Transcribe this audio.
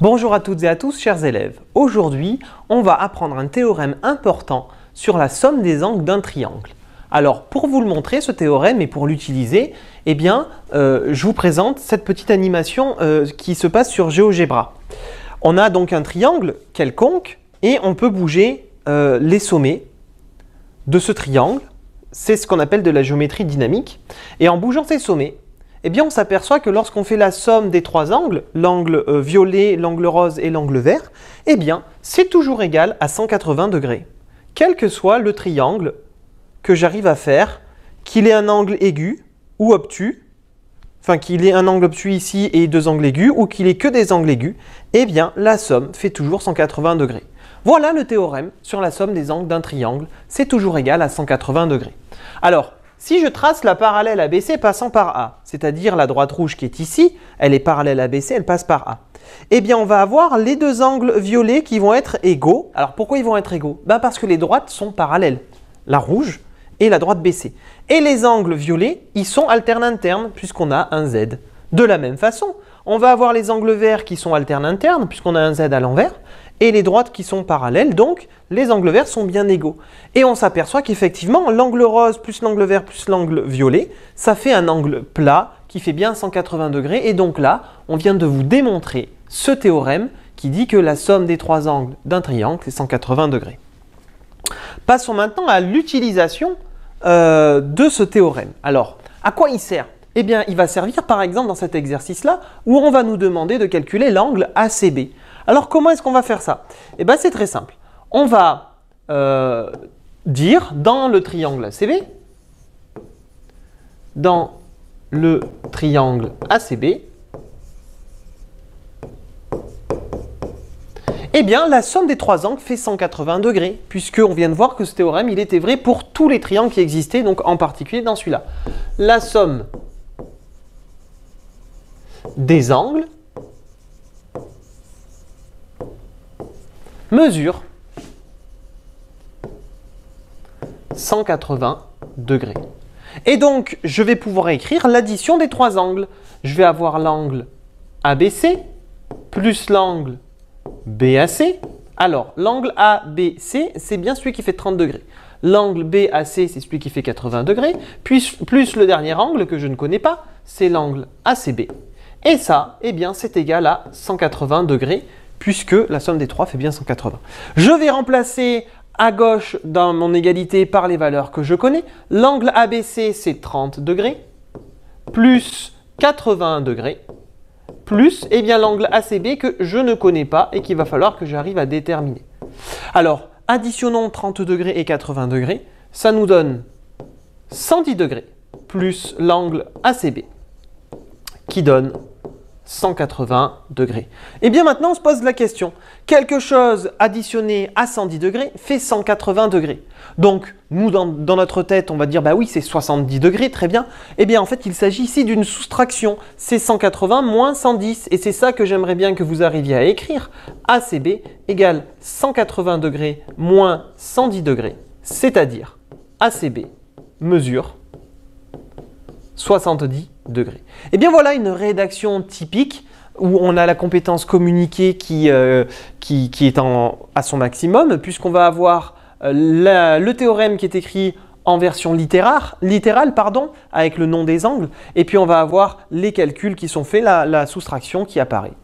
Bonjour à toutes et à tous, chers élèves. Aujourd'hui, on va apprendre un théorème important sur la somme des angles d'un triangle. Alors, pour vous le montrer, ce théorème, et pour l'utiliser, eh bien, euh, je vous présente cette petite animation euh, qui se passe sur GeoGebra. On a donc un triangle quelconque, et on peut bouger euh, les sommets de ce triangle. C'est ce qu'on appelle de la géométrie dynamique. Et en bougeant ces sommets, eh bien on s'aperçoit que lorsqu'on fait la somme des trois angles, l'angle euh, violet, l'angle rose et l'angle vert, eh bien c'est toujours égal à 180 degrés. Quel que soit le triangle que j'arrive à faire, qu'il ait un angle aigu ou obtus, enfin qu'il ait un angle obtus ici et deux angles aigus, ou qu'il ait que des angles aigus, eh bien la somme fait toujours 180 degrés. Voilà le théorème sur la somme des angles d'un triangle, c'est toujours égal à 180 degrés. Alors, si je trace la parallèle ABC passant par A, c'est-à-dire la droite rouge qui est ici, elle est parallèle à elle passe par A, eh bien on va avoir les deux angles violets qui vont être égaux. Alors pourquoi ils vont être égaux ben, Parce que les droites sont parallèles, la rouge et la droite BC. Et les angles violets, ils sont alternes internes puisqu'on a un Z. De la même façon, on va avoir les angles verts qui sont alternes internes, puisqu'on a un z à l'envers, et les droites qui sont parallèles, donc les angles verts sont bien égaux. Et on s'aperçoit qu'effectivement, l'angle rose plus l'angle vert plus l'angle violet, ça fait un angle plat qui fait bien 180 degrés. Et donc là, on vient de vous démontrer ce théorème qui dit que la somme des trois angles d'un triangle, est 180 degrés. Passons maintenant à l'utilisation euh, de ce théorème. Alors, à quoi il sert eh bien, il va servir par exemple dans cet exercice-là où on va nous demander de calculer l'angle ACB. Alors comment est-ce qu'on va faire ça Eh bien, c'est très simple. On va euh, dire dans le triangle ACB, dans le triangle ACB, Eh bien, la somme des trois angles fait 180 degrés, puisqu'on vient de voir que ce théorème, il était vrai pour tous les triangles qui existaient, donc en particulier dans celui-là. La somme des angles mesure 180 degrés. Et donc, je vais pouvoir écrire l'addition des trois angles. Je vais avoir l'angle ABC plus l'angle BAC. Alors, l'angle ABC, c'est bien celui qui fait 30 degrés. L'angle BAC, c'est celui qui fait 80 degrés. plus le dernier angle que je ne connais pas, c'est l'angle ACB. Et ça, eh bien, c'est égal à 180 degrés, puisque la somme des trois fait bien 180. Je vais remplacer à gauche dans mon égalité par les valeurs que je connais. L'angle ABC, c'est 30 degrés, plus 80 degrés, plus eh bien l'angle ACB que je ne connais pas et qu'il va falloir que j'arrive à déterminer. Alors, additionnons 30 degrés et 80 degrés, ça nous donne 110 degrés plus l'angle ACB qui donne 180 degrés. Et eh bien maintenant, on se pose la question. Quelque chose additionné à 110 degrés fait 180 degrés. Donc, nous, dans, notre tête, on va dire, bah oui, c'est 70 degrés, très bien. Et eh bien en fait, il s'agit ici d'une soustraction. C'est 180 moins 110. Et c'est ça que j'aimerais bien que vous arriviez à écrire. ACB égale 180 degrés moins 110 degrés. C'est-à-dire, ACB mesure 70 degrés. Et eh bien voilà une rédaction typique où on a la compétence communiquée qui, euh, est à son maximum, puisqu'on va avoir euh, le théorème qui est écrit en version littéraire, littérale, pardon, avec le nom des angles, et puis on va avoir les calculs qui sont faits, la soustraction qui apparaît.